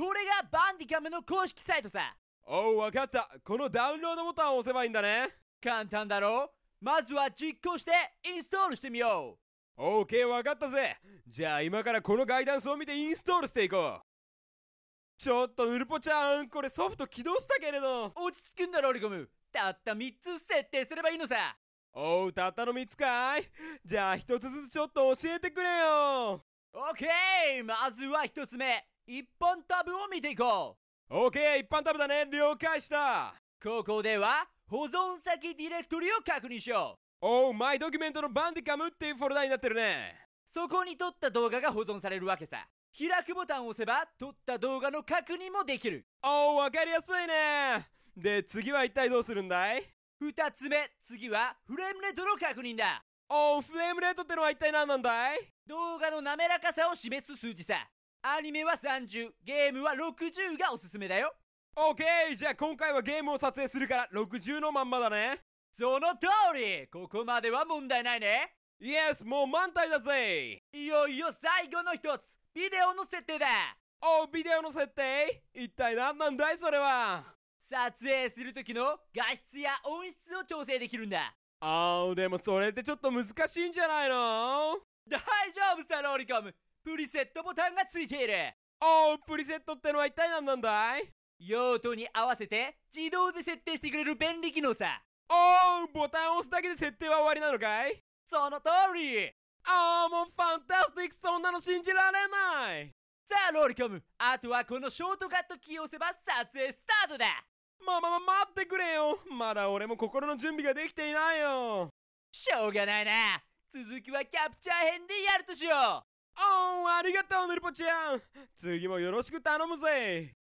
これがバンディカムの公式サイトさおうわかったこのダウンロードボタンを押せばいいんだね簡単だろまずは実行してインストールしてみよう OK 分かったぜじゃあ今からこのガイダンスを見てインストールしていこうちょっとウルポちゃんこれソフト起動したけれど落ち着くんだろオリコムたった3つ設定すればいいのさおうたったの3つかいじゃあ1つずつちょっと教えてくれよオーケーまずは1つ目一般タブを見ていこう OK! 一般タブだね了解したここでは保存先ディレクトリを確認しようお h マイドキュメントのバンディカムっていうフォルダになってるねそこに撮った動画が保存されるわけさ開くボタンを押せば撮った動画の確認もできるおおわかりやすいねで次は一体どうするんだい2つ目次はフレームレートの確認だおおフレームレートってのは一体何なんだい動画の滑らかさを示す数字さアニメは30、ゲームは60がおすすめだよ。オッケーじゃあ今回はゲームを撮影するから60のまんまだね。その通りここまでは問題ないねイエスもう満タイだぜいよいよ最後の一つビデオの設定だおビデオの設定一体何なんだいそれは撮影する時の画質や音質を調整できるんだあーでもそれってちょっと難しいんじゃないの大丈夫さローリコムプリセットボタンがついているおうプリセットってのは一体何なんだい用途に合わせて自動で設定してくれる便利機能さおうボタンを押すだけで設定は終わりなのかいその通りああもうファンタスティックそんなの信じられないさあローリコムあとはこのショートカットキーを押せば撮影スタートだまあまあま待ってくれよまだ俺も心の準備ができていないよしょうがないな続きはキャプチャー編でやるとしようおーありがとうぬりぽちゃん次もよろしく頼むぜ